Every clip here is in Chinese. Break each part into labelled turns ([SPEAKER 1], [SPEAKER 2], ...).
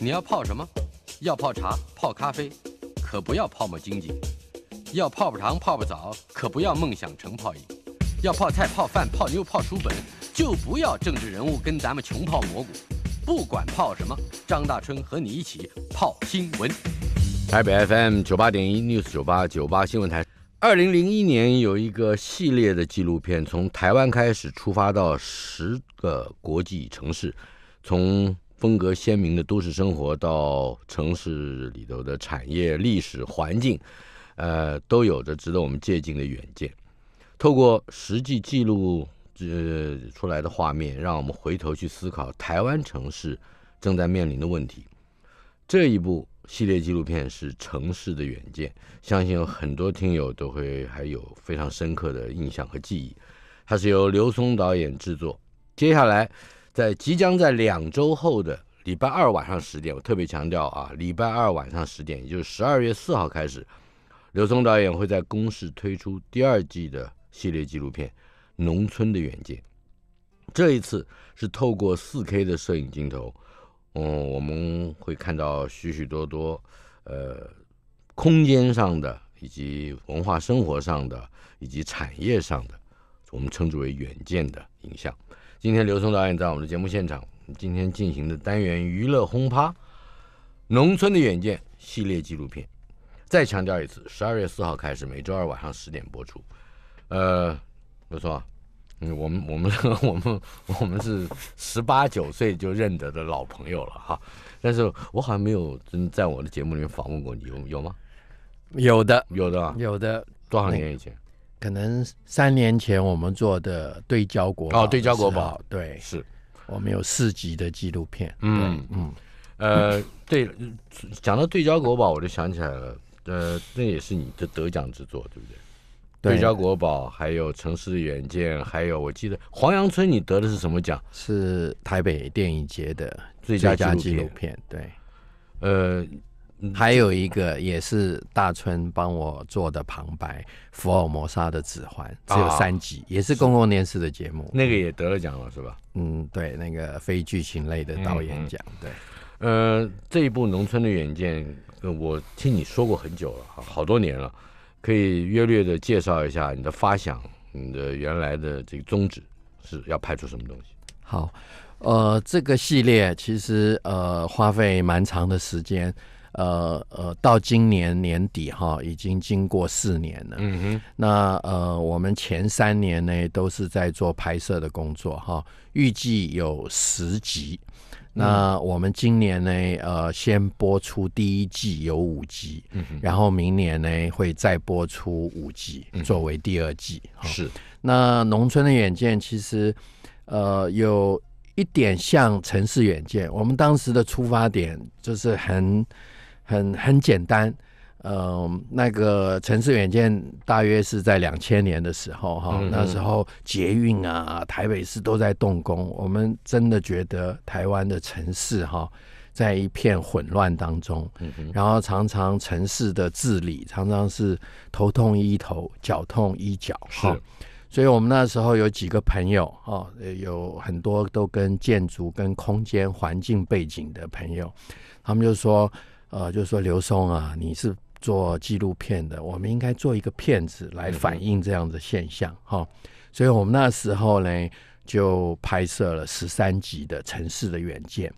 [SPEAKER 1] 你要泡什么？要泡茶、泡咖啡，可不要泡沫经济；要泡泡糖、泡泡澡，可不要梦想成泡影；要泡菜、泡饭、泡妞、泡书本，就不要政治人物跟咱们穷泡蘑菇。不管泡什么，张大春和你一起泡新闻。台北 FM 九八点一 News 九八九八新闻台，二零零一年有一个系列的纪录片，从台湾开始出发到十个国际城市，从。风格鲜明的都市生活，到城市里头的产业、历史、环境，呃，都有着值得我们借鉴的远见。透过实际记录这出来的画面，让我们回头去思考台湾城市正在面临的问题。这一部系列纪录片是城市的远见，相信有很多听友都会还有非常深刻的印象和记忆。它是由刘松导演制作，接下来。在即将在两周后的礼拜二晚上十点，我特别强调啊，礼拜二晚上十点，也就是十二月四号开始，刘松导演会在公示推出第二季的系列纪录片《农村的远见》。这一次是透过四 k 的摄影镜头，嗯，我们会看到许许多多，呃，空间上的以及文化生活上的以及产业上的，我们称之为远见的影像。今天刘松导演在我们的节目现场，今天进行的单元娱乐轰趴，《农村的远见》系列纪录片。再强调一次，十二月四号开始，每周二晚上十点播出。呃，刘松，我们我们 我们我们是十八九岁就认得的老朋友了哈，但是我好像没有真在我的节目里面访问过你，有有吗？有的，有的有的。多少年以前？
[SPEAKER 2] 可能三年前我们做的《对焦国宝》，哦，《对焦国宝》，对，是我们有四集的纪录片。嗯
[SPEAKER 1] 嗯，呃，对，讲到《对焦国宝》，我就想起来了，呃，那也是你的得奖之作，对不对？《对焦国宝》，还有《城市远见》，还有我记得黄阳村，你得的是什么奖？是台北电影节的最佳纪录片。
[SPEAKER 2] 对，呃。还有一个也是大春帮我做的旁白，《福尔摩沙的指环》，只有三集，也是公共电视的节
[SPEAKER 1] 目。那个也得了奖了，是吧？嗯，对，那个非剧情类的导演奖。对，呃，这一部农村的远见，我听你说过很久了，好多年了，可以约略的介绍一下你的发想，你的原来的这个宗旨是要拍出什么东西？
[SPEAKER 2] 好，呃，这个系列其实呃花费蛮长的时间。呃呃，到今年年底哈，已经经过四年了。嗯哼。那呃，我们前三年呢都是在做拍摄的工作哈，预计有十集。那我们今年呢，呃，先播出第一季有五集，嗯哼。然后明年呢会再播出五集，作为第二季。是。那农村的远见其实呃有一点像城市远见，我们当时的出发点就是很。很很简单，嗯，那个城市远见大约是在两千年的时候哈，那时候捷运啊、台北市都在动工，我们真的觉得台湾的城市哈在一片混乱当中，然后常常城市的治理常常是头痛医头、脚痛医脚，是，所以我们那时候有几个朋友哈，有很多都跟建筑、跟空间、环境背景的朋友，他们就说。呃，就是说，刘松啊，你是做纪录片的，我们应该做一个片子来反映这样的现象哈。所以我们那时候呢，就拍摄了十三集的城市的远见。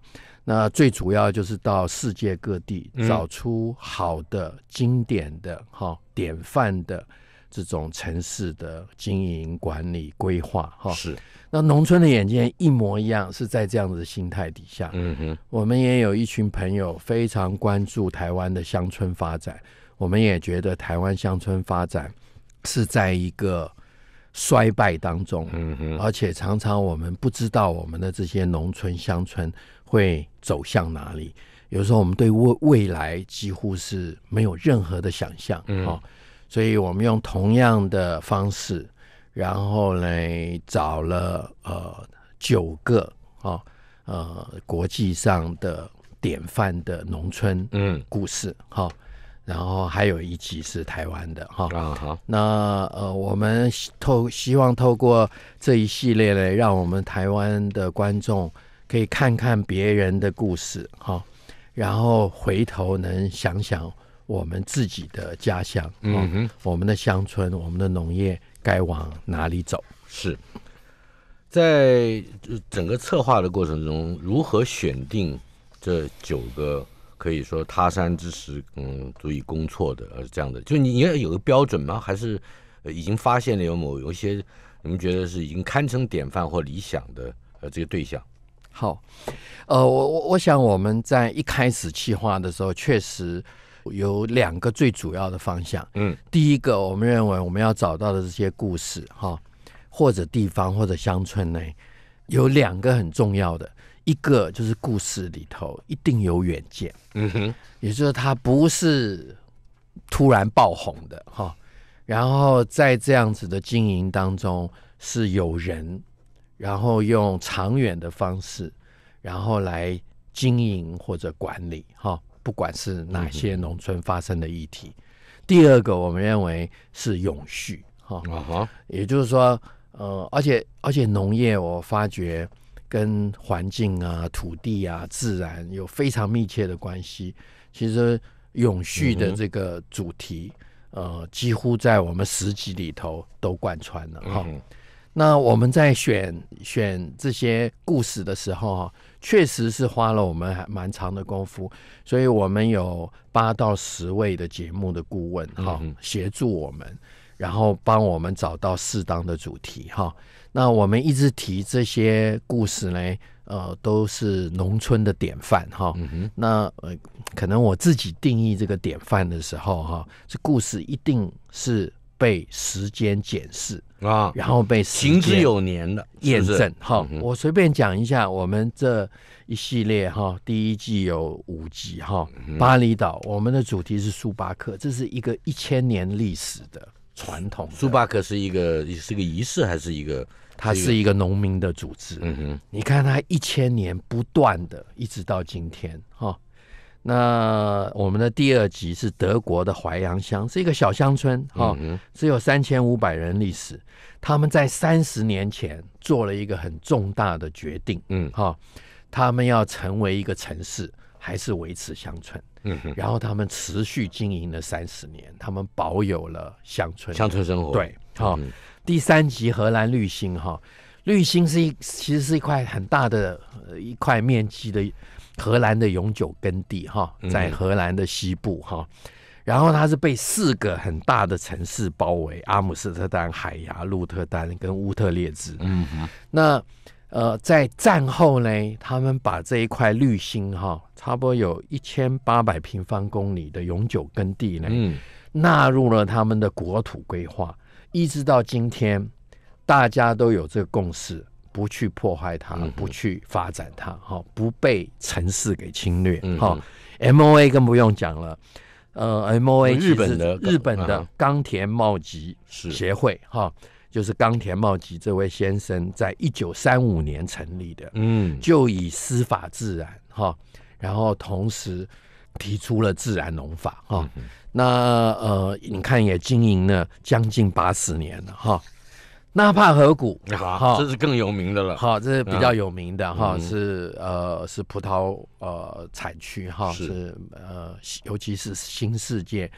[SPEAKER 2] 那最主要就是到世界各地找出好的、经典的、哈、典范的。这种城市的经营管理规划，哈，是那农村的眼睛一模一样，是在这样子的心态底下。嗯哼，我们也有一群朋友非常关注台湾的乡村发展，我们也觉得台湾乡村发展是在一个衰败当中。嗯哼，而且常常我们不知道我们的这些农村乡村会走向哪里，有时候我们对未未来几乎是没有任何的想象。嗯。所以我们用同样的方式，然后来找了呃九个啊呃国际上的典范的农村嗯故事哈，然后还有一集是台湾的哈啊那呃我们透希望透过这一系列呢，让我们台湾的观众可以看看别人的故事哈，然后回头能想想。我们自己的家乡，嗯哼，我们的乡村，我们的农业该往哪
[SPEAKER 1] 里走？是在整个策划的过程中，如何选定这九个可以说他山之石，嗯，足以攻错的？呃，这样的，就你，你要有个标准吗？还是已经发现了有某有一些你们觉得是已经堪称典范或理想的呃这个对象？好，呃，我我我想我们
[SPEAKER 2] 在一开始计划的时候，确实。有两个最主要的方向。嗯，第一个，我们认为我们要找到的这些故事，哈，或者地方或者乡村呢，有两个很重要的，一个就是故事里头一定有远见，嗯哼，也就是它不是突然爆红的哈，然后在这样子的经营当中是有人，然后用长远的方式，然后来经营或者管理哈。不管是哪些农村发生的议题，第二个我们认为是永续哈，也就是说，呃，而且而且农业我发觉跟环境啊、土地啊、自然有非常密切的关系。其实永续的这个主题，呃，几乎在我们十集里头都贯穿了哈。那我们在选选这些故事的时候，确实是花了我们还蛮长的功夫，所以我们有八到十位的节目的顾问哈，协助我们，然后帮我们找到适当的主题哈。那我们一直提这些故事呢，呃，都是农村的典范哈。那可能我自己定义这个典范的时候哈，这故事一定是。被时间检视
[SPEAKER 1] 啊，然后被行之有
[SPEAKER 2] 年的验证。哈，我随便讲一下，我们这一系列哈，第一季有五集哈，巴厘岛，我们的主题是苏巴克，这是一个一千年
[SPEAKER 1] 历史的传统。苏巴克是一个，是一个仪式还是一个？它是一个农民的组织。嗯哼，
[SPEAKER 2] 你看它一千年不断的，一直到今天哈。那我们的第二集是德国的淮阳乡，是一个小乡村，哈，只有三千五百人历史。他们在三十年前做了一个很重大的决定，嗯，哈，他们要成为一个城市，还是维持乡村？嗯，然后他们持续经营了三十年，他们保有了乡村乡村生活。对，好，第三集荷兰绿星，哈，绿星是一其实是一块很大的一块面积的。荷兰的永久耕地哈，在荷兰的西部哈，然后它是被四个很大的城市包围：阿姆斯特丹、海牙、鹿特丹跟乌特列支。嗯那呃，在战后呢，他们把这一块绿心哈，差不多有一千八百平方公里的永久耕地呢，纳入了他们的国土规划，一直到今天，大家都有这个共识。不去破坏它，不去发展它，哈，不被城市给侵略，哈。M O A 更不用讲了，呃，M O A 日本的日本的冈田茂吉是协会，哈，就是冈田茂吉这位先生，在一九三五年成立的，嗯，就以司法自然，哈，然后同时提出了自然农法，哈，那呃，你看也经营了将近八十年了，哈。纳帕河谷，哈，这是更有名的了。好，这是比较有名的哈，是呃，是葡萄呃产区哈，是呃，尤其是新世界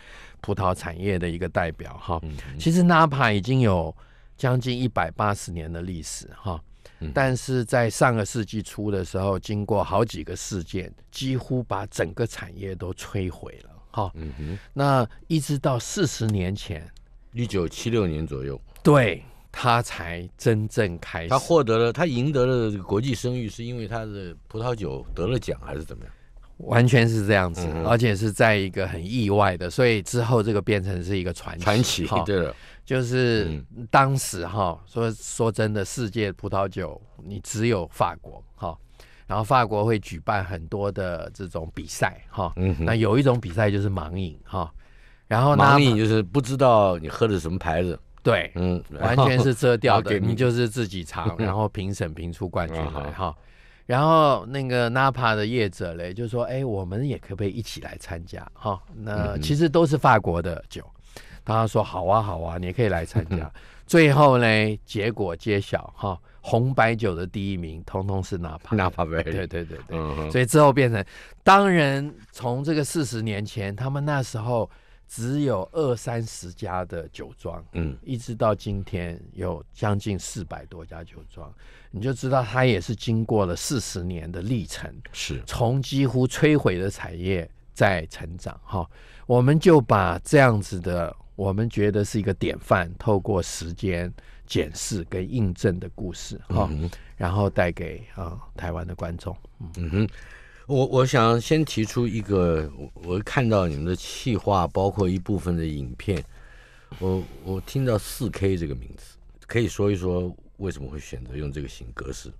[SPEAKER 2] 葡萄产业的一个代表哈。其实纳帕已经有将近一百八十年的历史哈，但是在上个世纪初的时候，经过好几个事件，几乎把整个产业都摧毁了。哈。嗯哼，那一直到四十年前，一九七六年左右，对。他才真正开始。他获
[SPEAKER 1] 得了，他赢得了国际声誉，是因为他的葡萄酒得了奖，还是怎么样？完全是这样子，而且是在一个很意外的，所以之后这个变成是一个传奇。传奇，对，
[SPEAKER 2] 就是当时哈，说说真的，世界葡萄酒你只有法国哈，然后法国会举办很多的这种比赛哈，那有一种比赛就是盲饮哈，然后盲饮就
[SPEAKER 1] 是不知道你喝的什么牌子。对，嗯，完全是遮掉的，你就是自己查，然
[SPEAKER 2] 后评审评出冠军来哈。然后那个纳帕的业者嘞，就说：“哎，我们也可不可以一起来参加哈？”那其实都是法国的酒，他说：“好啊，好啊，你可以来参加。”最后呢，结果揭晓哈，红白酒的第一名通通是纳帕，纳帕杯，对对对对，所以之后变成，当然从这个四十年前，他们那时候。只有二三十家的酒庄，嗯，一直到今天有将近四百多家酒庄，你就知道它也是经过了四十年的历程，是，从几乎摧毁的产业在成长，哈，我们就把这样子的，我们觉得是一个典范，透过时间检视跟印证的故事，哈，然后带给啊台湾的观众，嗯
[SPEAKER 1] 哼。我我想先提出一个，我我看到你们的气划包括一部分的影片，我我听到四 K 这个名字，可以说一说为什么会选择用这个型格式？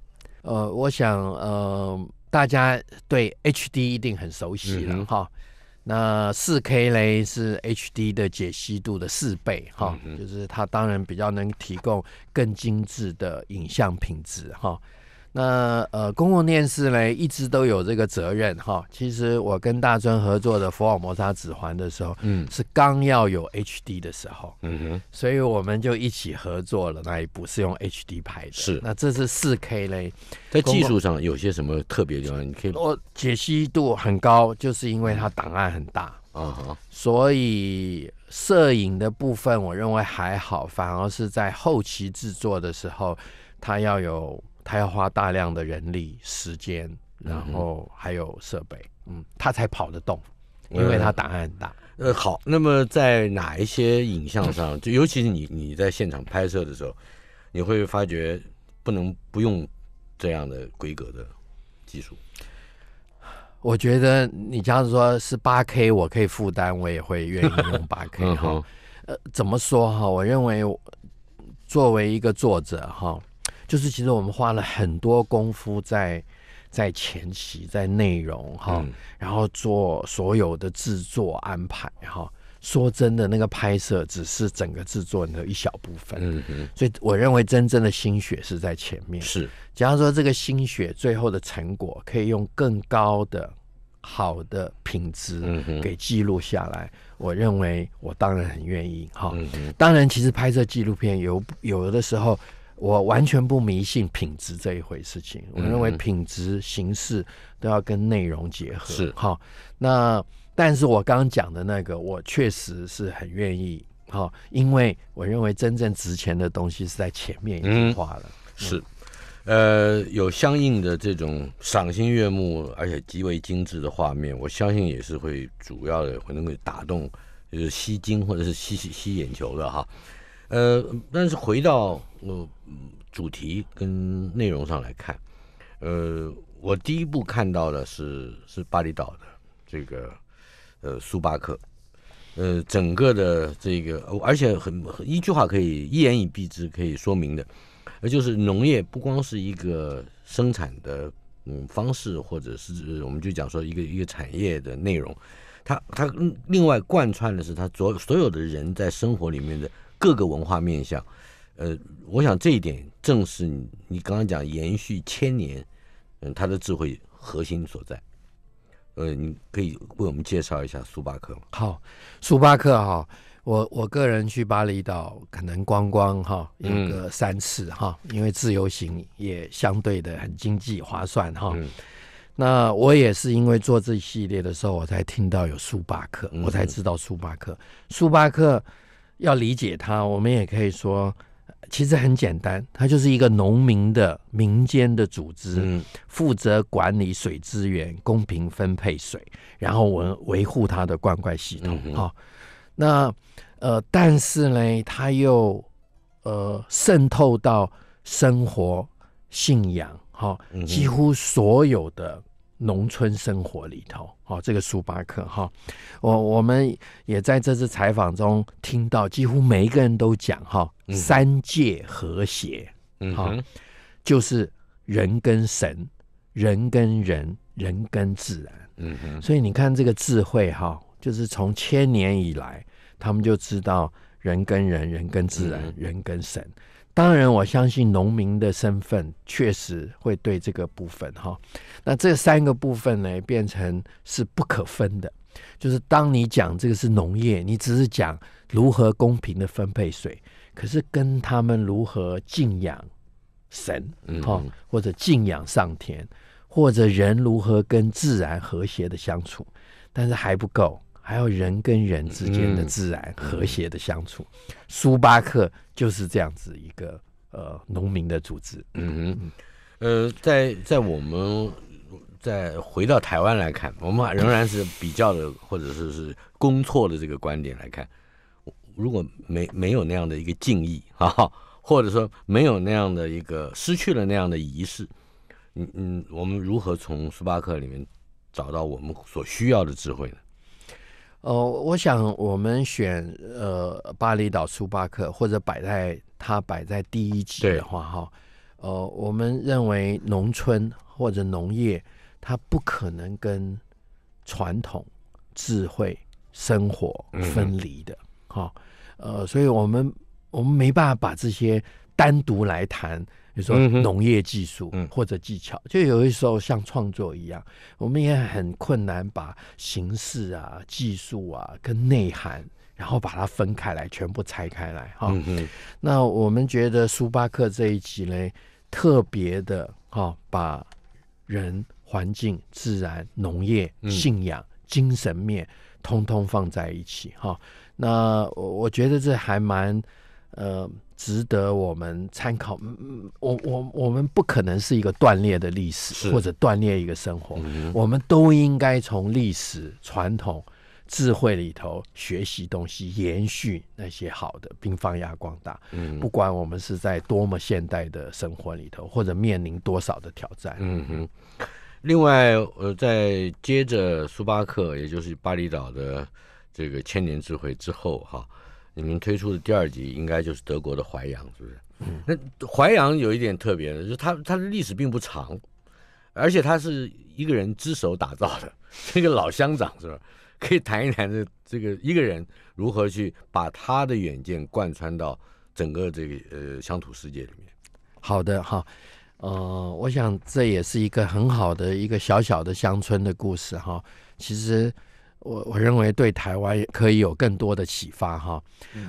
[SPEAKER 2] 呃，我想呃，大家对 HD 一定很熟悉了哈。那四 K 嘞是 HD 的解析度的四倍哈，就是它当然比较能提供更精致的影像品质哈。那呃，公共电视呢，一直都有这个责任哈。其实我跟大尊合作的《福尔摩沙指环》的时候，嗯，是刚要有 H D 的时候，嗯哼，所以我们就一起合作了那一部是用 H D 拍的。是，那这是四 K 嘞，在技术
[SPEAKER 1] 上有些什么特别的？你可以
[SPEAKER 2] 我解析度很高，就是因为它档案很大啊哈。所以摄影的部分，我认为还好，反而是在后期制作的时候，它要有。他要花大量的人力、时间，然后还有设备，嗯，他才跑得动，因为他档
[SPEAKER 1] 案很大。呃，好，那么在哪一些影像上，就尤其是你你在现场拍摄的时候，你会发觉不能不用这样的规格的技术。
[SPEAKER 2] 我觉得你假如说是八 K，我可以负担，我也会愿意用八 K 哈。呃，怎么说哈？我认为作为一个作者哈。就是其实我们花了很多功夫在在前期、在内容哈，然后做所有的制作安排哈。说真的，那个拍摄只是整个制作的一小部分，所以我认为真正的心血是在前面。是，假如说这个心血最后的成果可以用更高的、好的品质给记录下来，我认为我当然很愿意哈。当然，其实拍摄纪录片有有的时候。我完全不迷信品质这一回事情，我认为品质形式都要跟内容结合。是哈，那但是我刚刚讲的那个，我确实是很愿意哈，因为我认为真正值钱的东西是在前面已经画了。
[SPEAKER 1] 是，呃，有相应的这种赏心悦目，而且极为精致的画面，我相信也是会主要的会能够打动，就是吸睛或者是吸吸吸眼球的哈。呃，但是回到呃主题跟内容上来看，呃，我第一步看到的是是巴厘岛的这个呃苏巴克，呃，整个的这个，而且很一句话可以一言以蔽之可以说明的，那就是农业不光是一个生产的嗯方式，或者是我们就讲说一个一个产业的内容，它它另外贯穿的是它所所有的人在生活里面的。各个文化面向，呃，我想这一点正是你你刚刚讲延续千年，嗯，它的智慧核心所在，呃，你可以为我们介绍一下苏巴克吗？
[SPEAKER 2] 好，苏巴克哈，我我个人去巴厘岛可能观光哈有个三次哈，因为自由行也相对的很经济划算哈。那我也是因为做这一系列的时候，我才听到有苏巴克，我才知道苏巴克，苏巴克。要理解它，我们也可以说，其实很简单，它就是一个农民的民间的组织，负责管理水资源、公平分配水，然后我维护它的灌溉系统。好，那呃，但是呢，它又呃渗透到生活、信仰，哈，几乎所有的。农村生活里头，哦，这个苏巴克哈，我我们也在这次采访中听到，几乎每一个人都讲哈，三界和谐，嗯哼，就是人跟神、人跟人、人跟自然，嗯哼，所以你看这个智慧哈，就是从千年以来，他们就知道人跟人、人跟自然、人跟神。当然，我相信农民的身份确实会对这个部分哈。那这三个部分呢，变成是不可分的。就是当你讲这个是农业，你只是讲如何公平的分配水，可是跟他们如何敬仰神，哈，或者敬仰上天，或者人如何跟自然和谐的相处，但是还不够。还有人跟人之间的自然和谐的相处，苏巴克就是这样子一个呃农民的组织。
[SPEAKER 1] 嗯哼，呃，在在我们在回到台湾来看，我们仍然是比较的或者说是公错的这个观点来看，如果没没有那样的一个敬意啊，或者说没有那样的一个失去了那样的仪式，嗯嗯，我们如何从苏巴克里面找到我们所需要的智慧呢？呃，我想我们选
[SPEAKER 2] 呃巴厘岛苏巴克或者摆在它摆在第一集的话哈，呃，我们认为农村或者农业它不可能跟传统智慧生活分离的哈，呃，所以我们我们没办法把这些单独来谈。比如说农业技术或者技巧，就有的时候像创作一样，我们也很困难把形式啊、技术啊跟内涵，然后把它分开来，全部拆开来哈。那我们觉得苏巴克这一集呢，特别的哈，把人、环境、自然、农业、信仰、精神面，通通放在一起哈。那我我觉得这还蛮。呃，值得我们参考。我我我们不可能是一个断裂的历史，或者断裂一个生活。我们都应该从历史、传统、智慧里头学习东西，延续那些好的，并发扬光大。嗯，不管我们是在多么现代的生活里头，或者面临多少的挑战。
[SPEAKER 1] 嗯哼。另外，呃，在接着苏巴克，也就是巴厘岛的这个千年智慧之后，哈。你们推出的第二集应该就是德国的淮阳，是不是？嗯，那淮阳有一点特别的，就是它它的历史并不长，而且它是一个人之手打造的，这 个老乡长是吧？可以谈一谈这这个一个人如何去把他的远见贯穿到整个这个呃乡土世界里面。
[SPEAKER 2] 好的，哈，呃，我想这也是一个很好的一个小小的乡村的故事哈。其实。我我认为对台湾可以有更多的启发哈。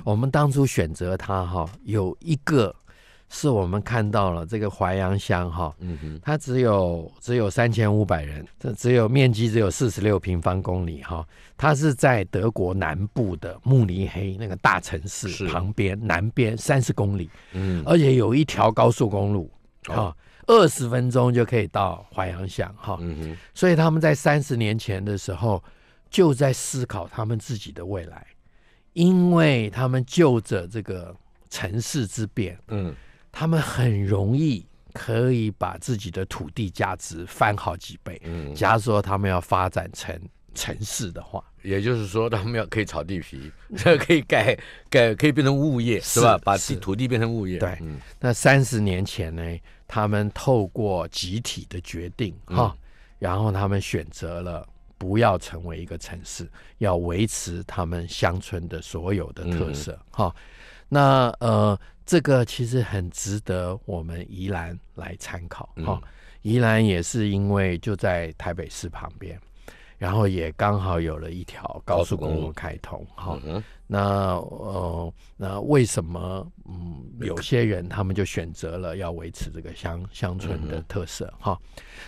[SPEAKER 2] 我们当初选择它哈，有一个是我们看到了这个淮阳乡哈，嗯哼，它只有只有三千五百人，这只有面积只有四十六平方公里哈，它是在德国南部的慕尼黑那个大城市旁边南边三十公里，嗯，而且有一条高速公路啊，二十分钟就可以到淮阳乡哈，嗯哼，所以他们在三十年前的时候。就在思考他们自己的未来，因为他们就着这个城市之变，嗯，他们很容易可以把自己的土地价值翻好几倍。嗯，假如说他们要发展成
[SPEAKER 1] 城市的话，也就是说他们要可以炒地皮，这 可以改改，可以变成物业，是吧？把地土地变成物业。对，
[SPEAKER 2] 那三十年前呢，他们透过集体的决定哈，然后他们选择了。不要成为一个城市，要维持他们乡村的所有的特色。哈，那呃，这个其实很值得我们宜兰来参考。哈，宜兰也是因为就在台北市旁边，然后也刚好有了一条高速公路开通。哈，那呃，那为什么嗯，有些人他们就选择了要维持这个乡乡村的特色？哈，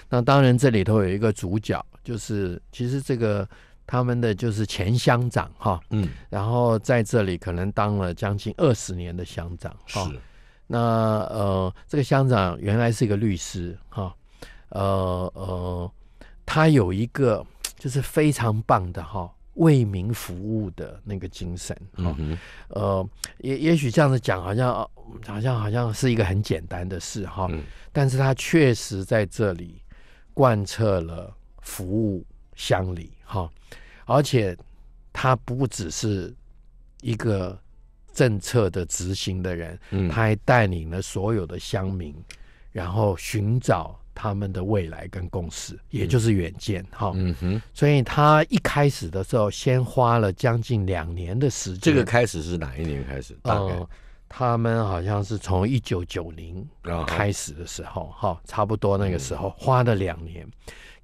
[SPEAKER 2] 那当然这里头有一个主角。就是其实这个他们的就是前乡长哈，嗯，然后在这里可能当了将近二十年的乡长，是。那呃，这个乡长原来是一个律师哈，呃呃，他有一个就是非常棒的哈，为民服务的那个精神哈，呃，也也许这样子讲好像好像好像是一个很简单的事哈，但是他确实在这里贯彻了。服务乡里哈，而且他不只是一个政策的执行的人，嗯、他还带领了所有的乡民，然后寻找他们的未来跟共识，也就是远见哈。嗯哼，所以他一开始的时候，先花了将近两年的时间。这个
[SPEAKER 1] 开始是哪一年
[SPEAKER 2] 开始？大概他们好像是从一九九零开始的时候哈，差不多那个时候花了两年。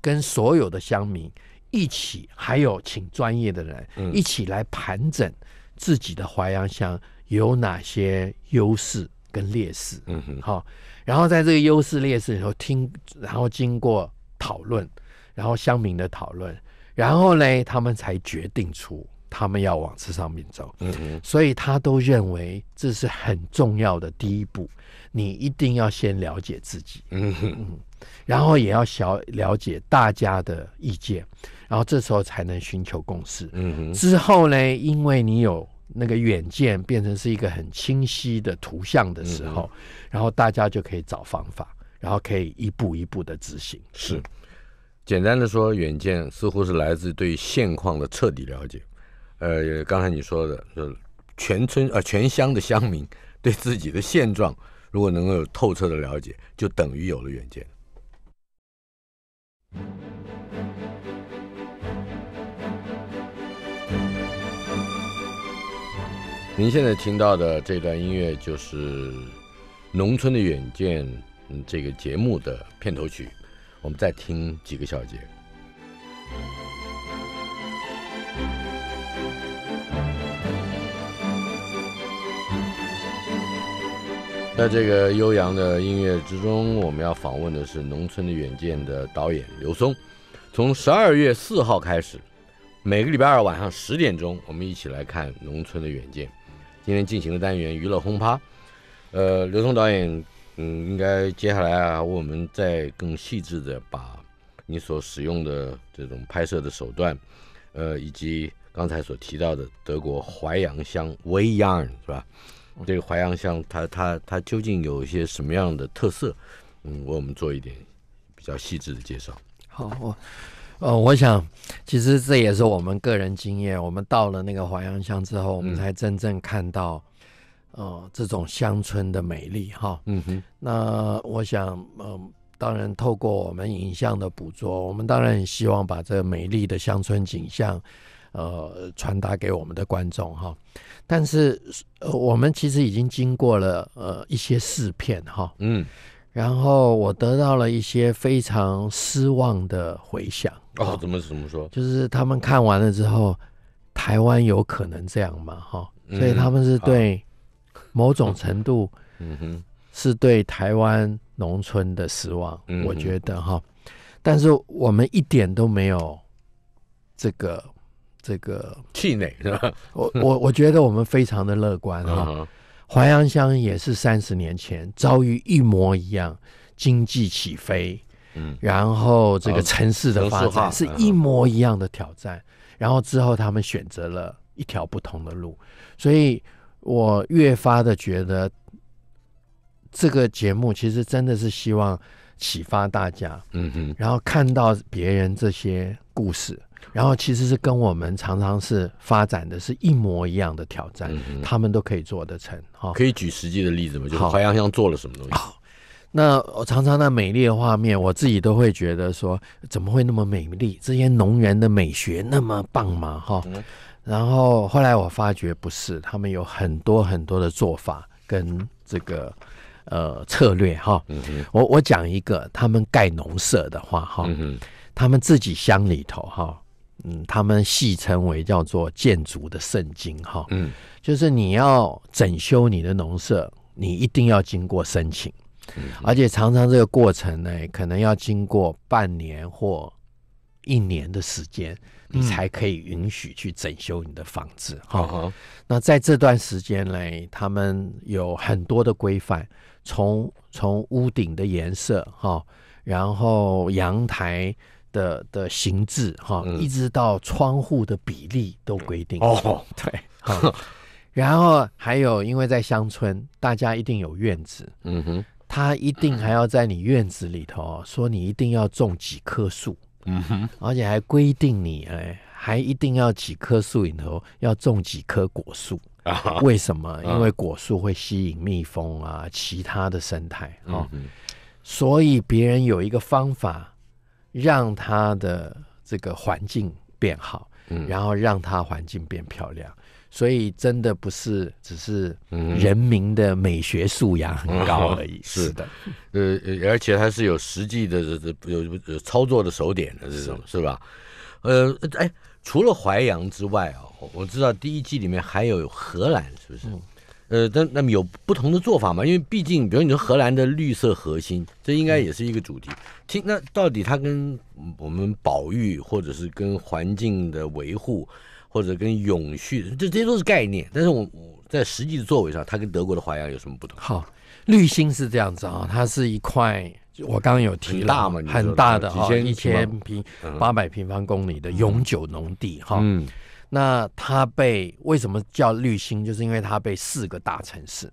[SPEAKER 2] 跟所有的乡民一起，还有请专业的人一起来盘整自己的淮阳乡有哪些优势跟劣势，嗯哼，好，然后在这个优势劣势里头听，然后经过讨论，然后乡民的讨论，然后呢，他们才决定出。他们要往这上面走，所以他都认为这是很重要的第一步。你一定要先了解自己，嗯嗯，然后也要小了解大家的意见，然后这时候才能寻求共识。
[SPEAKER 1] 嗯，之
[SPEAKER 2] 后呢，因为你有那个远见，变成是一个很清晰的图像的时候，然后大家就可以找方法，
[SPEAKER 1] 然后可以一步一步的执行。是简单的说，远见似乎是来自对现况的彻底了解。呃，刚才你说的，全村呃全乡的乡民对自己的现状，如果能够有透彻的了解，就等于有了远见。您现在听到的这段音乐就是《农村的远见》这个节目的片头曲，我们再听几个小节。在这个悠扬的音乐之中，我们要访问的是《农村的远见》的导演刘松。从十二月四号开始，每个礼拜二晚上十点钟，我们一起来看《农村的远见》。今天进行的单元《娱乐轰趴》，呃，刘松导演，嗯，应该接下来啊，我们再更细致的把你所使用的这种拍摄的手段，呃，以及刚才所提到的德国淮扬乡 WeYarn 是吧？这个淮阳乡，它它它究竟有一些什么样的特色？嗯，为我们做一点比较细致的介绍。
[SPEAKER 2] 好，我呃，我想，其实这也是我们个人经验。我们到了那个淮阳乡之后，我们才真正看到，呃这种乡村的美丽哈。嗯哼。那我想，嗯，当然，透过我们影像的捕捉，我们当然很希望把这美丽的乡村景象。呃，传达给我们的观众哈，但是呃，我们其实已经经过了呃一些试片哈，嗯，然后我得到了一些非常失望的回响哦，怎么怎么说？就是他们看完了之后，台湾有可能这样吗？哈，所以他们是对某种程度，嗯哼，是对台湾农村的失望，我觉得哈，但是我们一点都没有这个。这个气馁
[SPEAKER 1] 是吧？我我我
[SPEAKER 2] 觉得我们非常的乐观啊。淮阳乡也是三十年前遭遇一模一样经济起飞，嗯，然后这个城市的发展是一模一样的挑战，然后之后他们选择了一条不同的路，所以我越发的觉得这个节目其实真的是希望启发大家，嗯嗯，然后看到别人这些故事。然后其实是跟我们常常是发展的是一模一样的挑战，他们都可以
[SPEAKER 1] 做得成哈。可以举实际的例子吗？就好像像做了什么东西。
[SPEAKER 2] 那我常常那美丽的画面，我自己都会觉得说，怎么会那么美丽？这些农人的美学那么棒吗？哈，然后后来我发觉不是，他们有很多很多的做法跟这个呃策略哈。我我讲一个，他们盖农舍的话哈，他们自己乡里头哈。嗯，他们戏称为叫做建筑的圣经哈，嗯，就是你要整修你的农舍，你一定要经过申请，而且常常这个过程呢，可能要经过半年或一年的时间，你才可以允许去整修你的房子哈。那在这段时间呢，他们有很多的规范，从从屋顶的颜色哈，然后阳台。的的形制哈，一直到窗户的比例都规定哦，对。然后还有，因为在乡村，大家一定有院子，嗯哼，他一定还要在你院子里头说你一定要种几棵树，嗯哼，而且还规定你哎，还一定要几棵树里头要种几棵果树啊？为什么？因为果树会吸引蜜蜂啊，其他的生态啊，所以别人有一个方法。让他的这个环境变好，嗯，然后让他环境变漂亮，所以真的不是只是人民的美学素养很高而已，是的，
[SPEAKER 1] 呃，而且还是有实际的、有操作的手点的，这种是吧？呃，哎，除了淮阳之外啊，我知道第一季里面还有荷兰，是不是？呃，那那么有不同的做法吗？因为毕竟，比如你说荷兰的绿色核心，这应该也是一个主题。听，那到底它跟我们保育，或者是跟环境的维护，或者跟永续，这这些都是概念。但是，我我在实际的作为上，它跟德国的华阳有什么不同？好，绿心是这样子啊，它是一块，
[SPEAKER 2] 我刚刚有提了，很大的啊，一千平八百平方公里的永久农地哈。嗯那它被为什么叫绿心？就是因为它被四个大城市，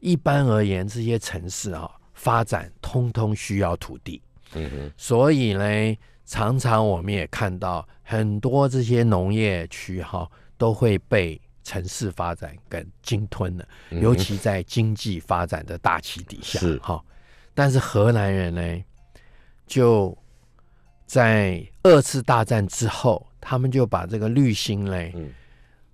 [SPEAKER 2] 一般而言，这些城市啊，发展，通通需要土地。嗯哼。所以呢，常常我们也看到很多这些农业区哈，都会被城市发展跟鲸吞了，尤其在经济发展的大旗底下是哈。但是荷兰人呢，就在二次大战之后。他们就把这个绿心嘞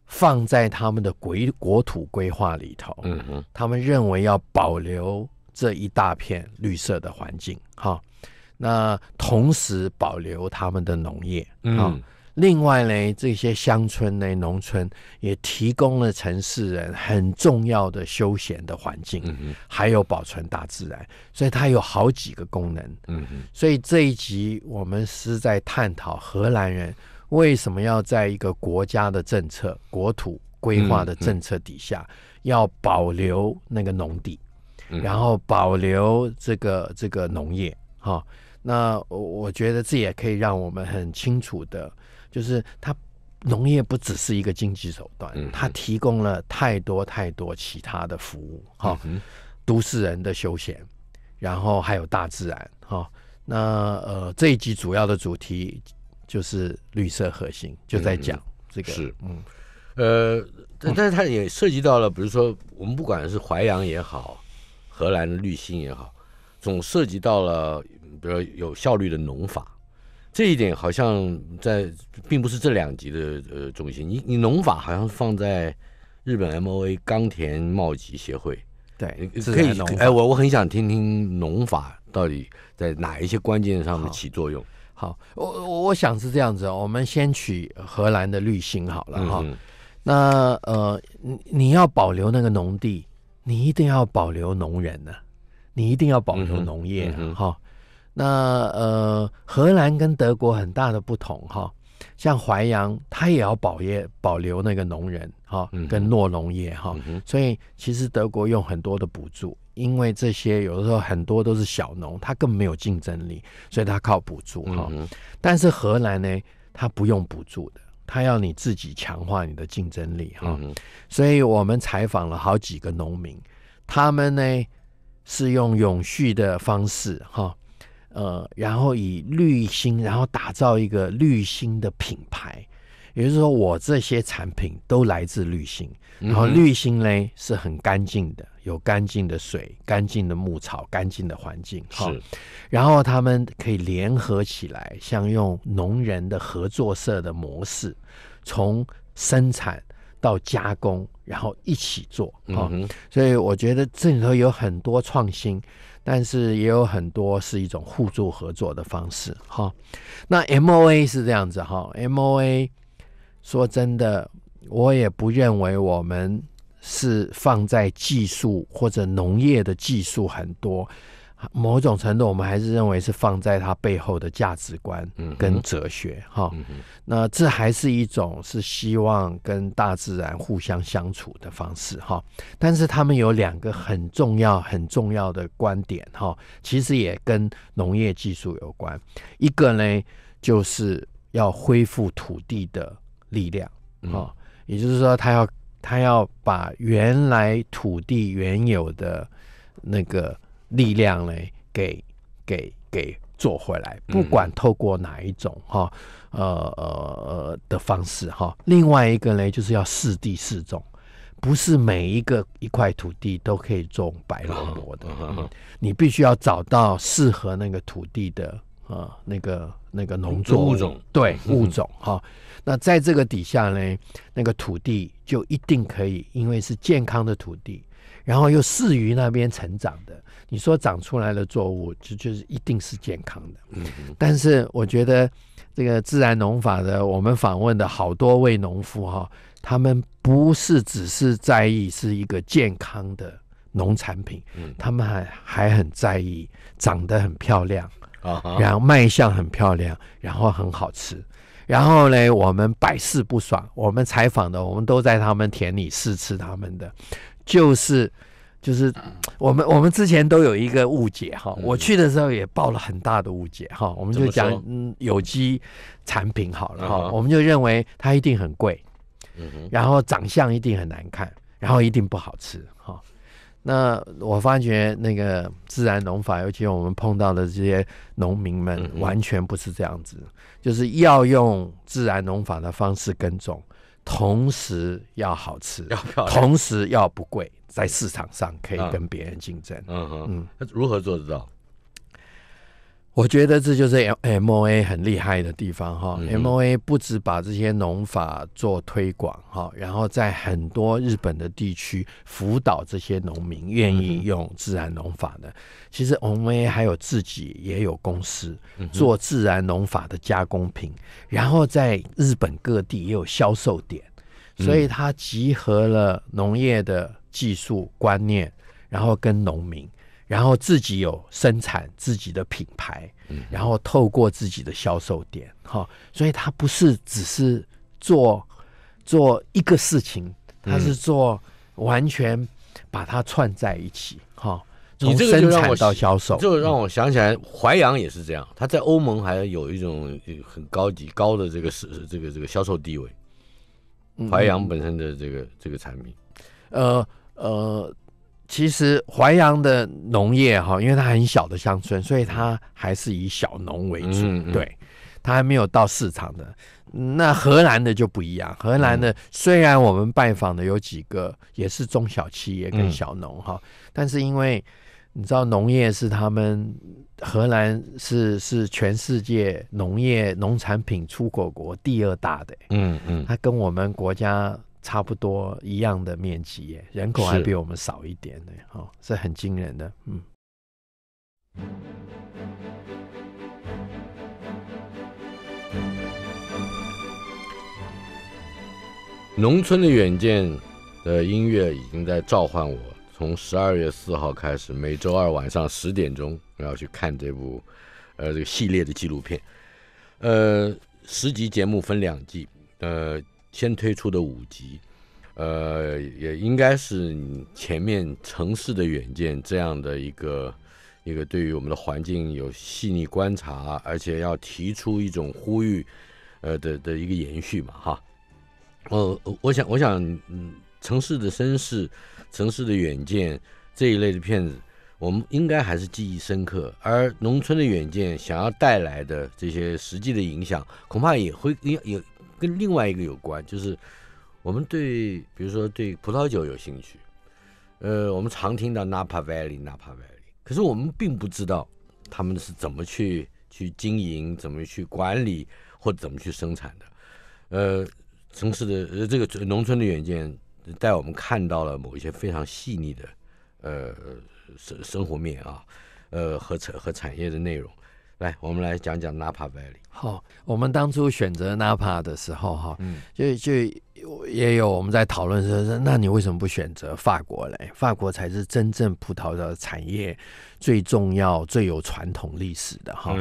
[SPEAKER 2] 放在他们的规国土规划里头。嗯哼，他们认为要保留这一大片绿色的环境，哈。那同时保留他们的农业，嗯。另外呢，这些乡村呢，农村也提供了城市人很重要的休闲的环境，嗯还有保存大自然，所以它有好几个功能，嗯嗯。所以这一集我们是在探讨荷兰人。为什么要在一个国家的政策、国土规划的政策底下，要保留那个农地，然后保留这个这个农业？哈，那我我觉得这也可以让我们很清楚的，就是它农业不只是一个经济手段，它提供了太多太多其他的服务。哈，都市人的休闲，然后还有大自然。哈，那呃，这一集主要的主题。就是绿色核心就在讲这个，是嗯，
[SPEAKER 1] 呃，但但是它也涉及到了，比如说我们不管是淮阳也好，荷兰的绿芯也好，总涉及到了，比如说有效率的农法，这一点好像在并不是这两集的呃中心。你你农法好像放在日本 MOA 冈田茂吉协会，对，可以。哎，我我很想听听农法到底在哪一些关键上面起作用。好，
[SPEAKER 2] 我我我想是这样子，我们先取荷兰的滤芯好了哈。那呃，你你要保留那个农地，你一定要保留农人呢，你一定要保留农业哈。那呃，荷兰跟德国很大的不同哈，像淮阳，他也要保业保留那个农人哈，跟诺农业哈，所以其实德国用很多的补助。因为这些有的时候很多都是小农，他更没有竞争力，所以他靠补助哈。但是荷兰呢，他不用补助的，他要你自己强化你的竞争力哈。所以我们采访了好几个农民，他们呢是用永续的方式哈，呃，然后以绿心，然后打造一个绿心的品牌。也就是说，我这些产品都来自滤芯，然后滤芯呢是很干净的，有干净的水、干净的牧草、干净的环境，哈。然后他们可以联合起来，像用农人的合作社的模式，从生产到加工，然后一起做，嗯所以我觉得这里头有很多创新，但是也有很多是一种互助合作的方式，哈。那 MOA 是这样子，哈，MOA。说真的，我也不认为我们是放在技术或者农业的技术很多，某种程度我们还是认为是放在它背后的价值观跟哲学哈。那这还是一种是希望跟大自然互相相处的方式哈。但是他们有两个很重要很重要的观点哈，其实也跟农业技术有关。一个呢就是要恢复土地的。力量，哦，也就是说，他要他要把原来土地原有的那个力量呢，给给给做回来，不管透过哪一种哈，呃呃的方式哈。另外一个呢，就是要适地适种，不是每一个一块土地都可以种白萝卜的，你必须要找到适合那个土地的。呃，那个那个农作物种，对物种哈。那在这个底下呢，那个土地就一定可以，因为是健康的土地，然后又适于那边成长的。你说长出来的作物，就就是一定是健康的。嗯。但是我觉得这个自然农法的，我们访问的好多位农夫哈，他们不是只是在意是一个健康的农产品，他们还还很在意长得很漂亮。然后卖相很漂亮，然后很好吃，然后呢，我们百试不爽。我们采访的，我们都在他们田里试吃他们的，就是就是，我们我们之前都有一个误解哈，我去的时候也抱了很大的误解哈，我们就讲有机产品好了哈，我们就认为它一定很贵，然后长相一定很难看，然后一定不好吃。那我发觉那个自然农法，尤其我们碰到的这些农民们，完全不是这样子。就是要用自然农法的方式耕种，同时要好吃，同时要不贵，在市场上可以跟
[SPEAKER 1] 别人竞争。嗯哼，那如何做得到？
[SPEAKER 2] 我觉得这就是 M O A 很厉害的地方哈，M O A 不止把这些农法做推广哈，然后在很多日本的地区辅导这些农民愿意用自然农法的。其实 M O A 还有自己也有公司做自然农法的加工品，然后在日本各地也有销售点，所以它集合了农业的技术观念，然后跟农民。然后自己有生产自己的品牌，然后透过自己的销售点，哈，所以他不是只是做做一个事情，他是做完全把它串在一起，
[SPEAKER 1] 哈。你这个就让我，就让我想起来，淮阳也是这样，他在欧盟还有一种很高级高的这个是这个这个销售地位，淮阳本身的这个这个产品，
[SPEAKER 2] 呃呃。其实淮阳的农业哈，因为它很小的乡村，所以它还是以小农为主。对，它还没有到市场的。那荷兰的就不一样，荷兰的虽然我们拜访的有几个也是中小企业跟小农哈，但是因为你知道农业是他们荷兰是是全世界农业农产品出口国第二大的。嗯嗯，它跟我们国家。差不多一样的面积，人口还比我们少一点呢，哦，是很惊人的。嗯，
[SPEAKER 1] 农村的远见的音乐已经在召唤我。从十二月四号开始，每周二晚上十点钟，要去看这部，呃，这个系列的纪录片，呃，十集节目分两季，呃。先推出的五集，呃，也应该是你前面城市的远见这样的一个一个对于我们的环境有细腻观察，而且要提出一种呼吁，呃的的一个延续嘛，哈，呃，我想，我想，嗯，城市的绅士，城市的远见这一类的片子，我们应该还是记忆深刻，而农村的远见想要带来的这些实际的影响，恐怕也会也跟另外一个有关，就是我们对，比如说对葡萄酒有兴趣，呃，我们常听到 Napa Valley、Napa Valley，可是我们并不知道他们是怎么去去经营、怎么去管理或者怎么去生产的。呃，城市的呃这个农村的远见带我们看到了某一些非常细腻的呃生生活面啊，呃和产和产业的内容。来，我们来讲讲纳帕 Valley。
[SPEAKER 2] 好，我们当初选择纳帕的时候，哈，就就也有我们在讨论，说说，那你为什么不选择法国嘞？法国才是真正葡萄的产业最重要、最有传统历史的，哈。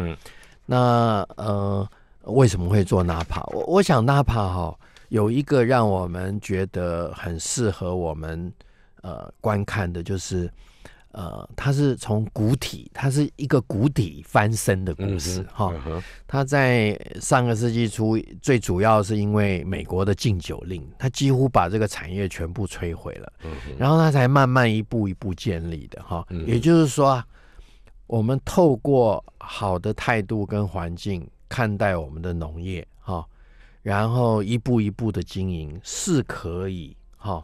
[SPEAKER 2] 那呃，为什么会做纳帕？我我想纳帕哈有一个让我们觉得很适合我们呃观看的，就是。呃，它是从谷体，它是一个谷体翻身的故事哈。它在上个世纪初，最主要是因为美国的禁酒令，它几乎把这个产业全部摧毁了，然后它才慢慢一步一步建立的哈。也就是说，我们透过好的态度跟环境看待我们的农业哈，然后一步一步的经营是可以哈。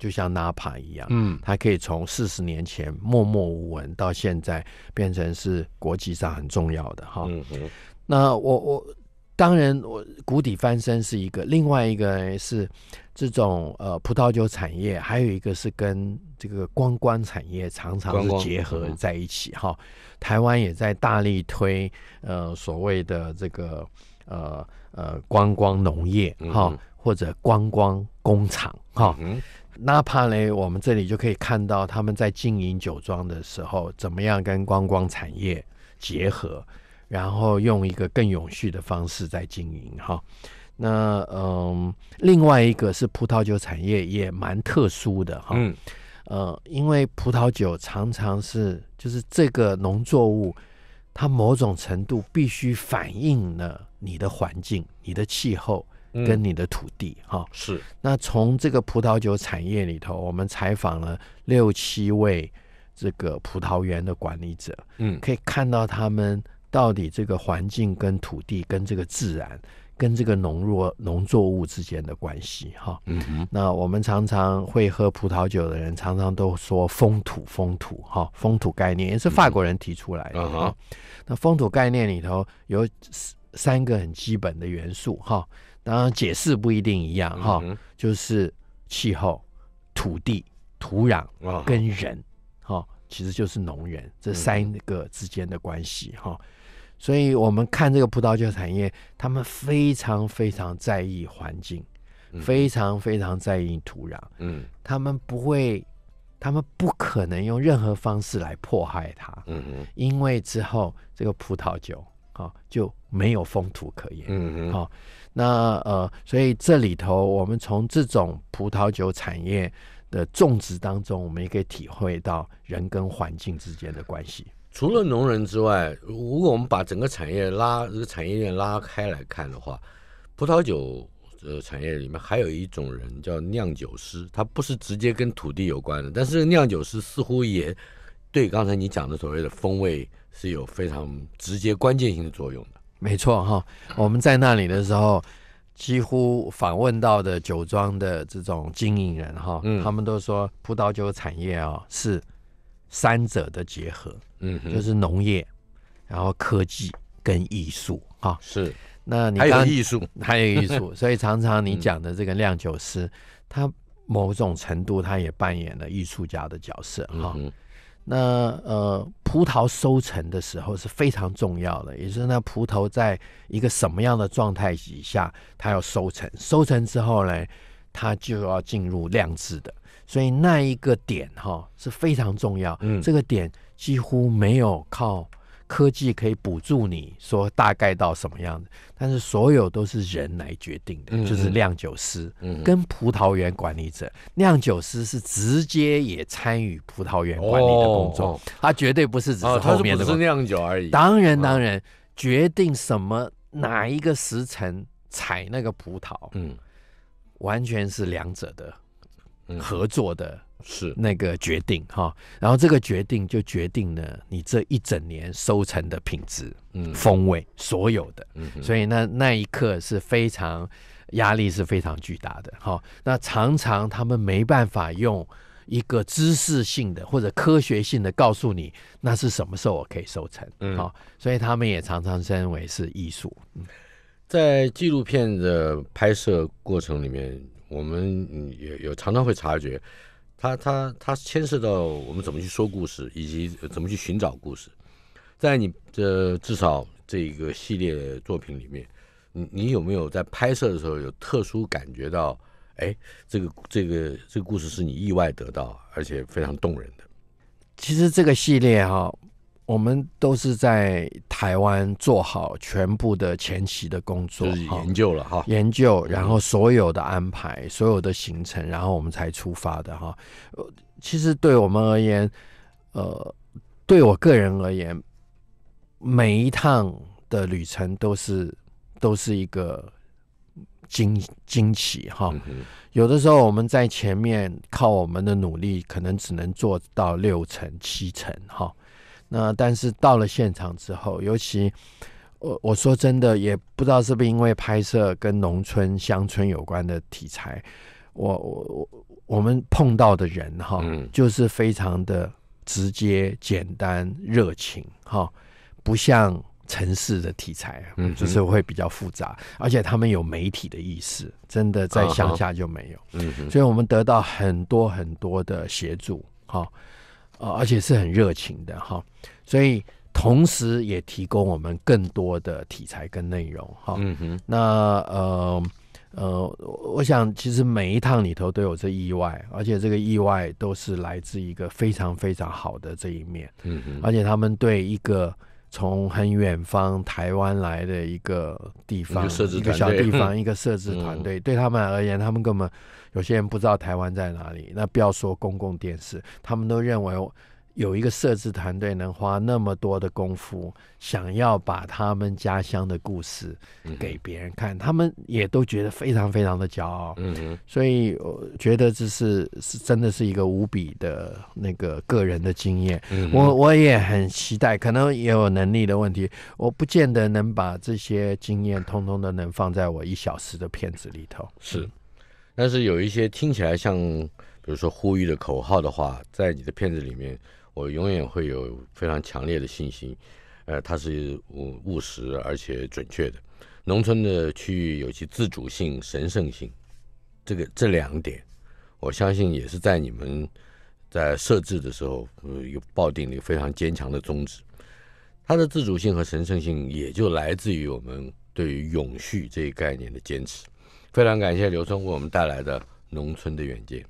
[SPEAKER 2] 就像纳帕一样，嗯，它可以从四十年前默默无闻到现在变成是国际上很重要的哈。那我我当然我谷底翻身是一个，另外一个是这种呃葡萄酒产业，还有一个是跟这个观光产业常常是结合在一起哈。台湾也在大力推呃所谓的这个呃呃观光农业哈，或者观光工厂哈。那怕呢，我们这里就可以看到他们在经营酒庄的时候，怎么样跟观光产业结合，然后用一个更永续的方式在经营哈。那嗯，另外一个是葡萄酒产业也蛮特殊的哈，嗯，呃，因为葡萄酒常常是就是这个农作物，它某种程度必须反映了你的环境、你的气候。跟你的土地哈是那从这个葡萄酒产业里头，我们采访了六七位这个葡萄园的管理者，嗯，可以看到他们到底这个环境跟土地跟这个自然跟这个农弱农作物之间的关系哈。嗯哼。那我们常常会喝葡萄酒的人，常常都说风土风土哈，风土概念也是法国人提出来的哈。那风土概念里头有三个很基本的元素哈。当然解释不一定一样哈，就是气候、土地、土壤跟人哈，其实就是农人这三个之间的关系哈。所以我们看这个葡萄酒产业，他们非常非常在意环境，非常非常在意土壤。嗯，他们不会，他们不可能用任何方式来迫害它。嗯嗯，因为之后这个葡萄酒。啊，就没有风土可言。嗯嗯。好，那呃，所以这里头，我们从这种葡萄酒产业的种植当中，我们也可以体会到人跟环境之间的关系。
[SPEAKER 1] 除了农人之外，如果我们把整个产业拉这个产业链拉开来看的话，葡萄酒呃产业里面还有一种人叫酿酒师，他不是直接跟土地有关的，但是酿酒师似乎也对刚才你讲的所谓的风味。是有非常直接关键性的作用的，没错哈。我们在那里的时候，几
[SPEAKER 2] 乎访问到的酒庄的这种经营人哈，他们都说葡萄酒产业啊是三者的结合，嗯，就是农业，然后科技跟艺术哈。是，那你还有艺术，还有艺术，所以常常你讲的这个酿酒师，他某种程度他也扮演了艺术家的角色哈。那呃，葡萄收成的时候是非常重要的，也是那葡萄在一个什么样的状态底下，它要收成。收成之后呢，它就要进入酿制的，所以那一个点哈是非常重要。嗯，这个点几乎没有靠。科技可以补助你说大概到什么样子，但是所有都是人来决定的，就是酿酒师跟葡萄园管理者。酿酒师是直接也参与葡萄园管理的工作，他绝对不是只是后面的。哦，是是酿酒而已？当然当然，决定什么哪一个时辰采那个葡萄，嗯，完全是两者的。合作的是那个决定哈，然后这个决定就决定了你这一整年收成的品质、风味，所有的。所以那那一刻是非常压力是非常巨大的哈。那常常他们没办法用一个知识性的或者科学性的告诉你那是什么时候我可以收成，好，
[SPEAKER 1] 所以他们也常常认为是艺术。在纪录片的拍摄过程里面。我们有有常常会察觉，它它它牵涉到我们怎么去说故事，以及怎么去寻找故事。在你这至少这个系列作品里面，你你有没有在拍摄的时候有特殊感觉到？哎，这个这个这个故事是你意外得到，而且非常动人的。
[SPEAKER 2] 其实这个系列哈。我们都是在台湾做好全部的前期的工作，就是研究了哈，研究，然后所有的安排、所有的行程，然后我们才出发的哈。其实对我们而言，呃，对我个人而言，每一趟的旅程都是都是一个惊惊喜哈。有的时候我们在前面靠我们的努力，可能只能做到六成、七成哈。那但是到了现场之后，尤其我我说真的，也不知道是不是因为拍摄跟农村乡村有关的题材，我我我我们碰到的人哈，就是非常的直接、简单、热情哈，不像城市的题材，嗯，就是会比较复杂，而且他们有媒体的意识，真的在乡下就没有，嗯、所以我们得到很多很多的协助哈。呃，而且是很热情的哈，所以同时也提供我们更多的题材跟内容哈。嗯哼，那呃呃，我想其实每一趟里头都有这意外，而且这个意外都是来自一个非常非常好的这一面。嗯哼，而且他们对一个。从很远方台湾来的一个地方，一个小地方，一个设置团队，对他们而言，他们根本有些人不知道台湾在哪里。那不要说公共电视，他们都认为。有一个设置团队能花那么多的功夫，想要把他们家乡的故事给别人看，他们也都觉得非常非常的骄傲。嗯所以我觉得这是是真的是一个无比的那个个人的经验。我我也很期待，可能也有能力的问题，我不见得能把这些经验通通都能放在我一小时的片子里
[SPEAKER 1] 头。是，但是有一些听起来像比如说呼吁的口号的话，在你的片子里面。我永远会有非常强烈的信心，呃，它是务务实而且准确的。农村的区域有其自主性、神圣性，这个这两点，我相信也是在你们在设置的时候呃，有抱定一个非常坚强的宗旨。它的自主性和神圣性也就来自于我们对于永续这一概念的坚持。非常感谢刘春为我们带来的农村的远见。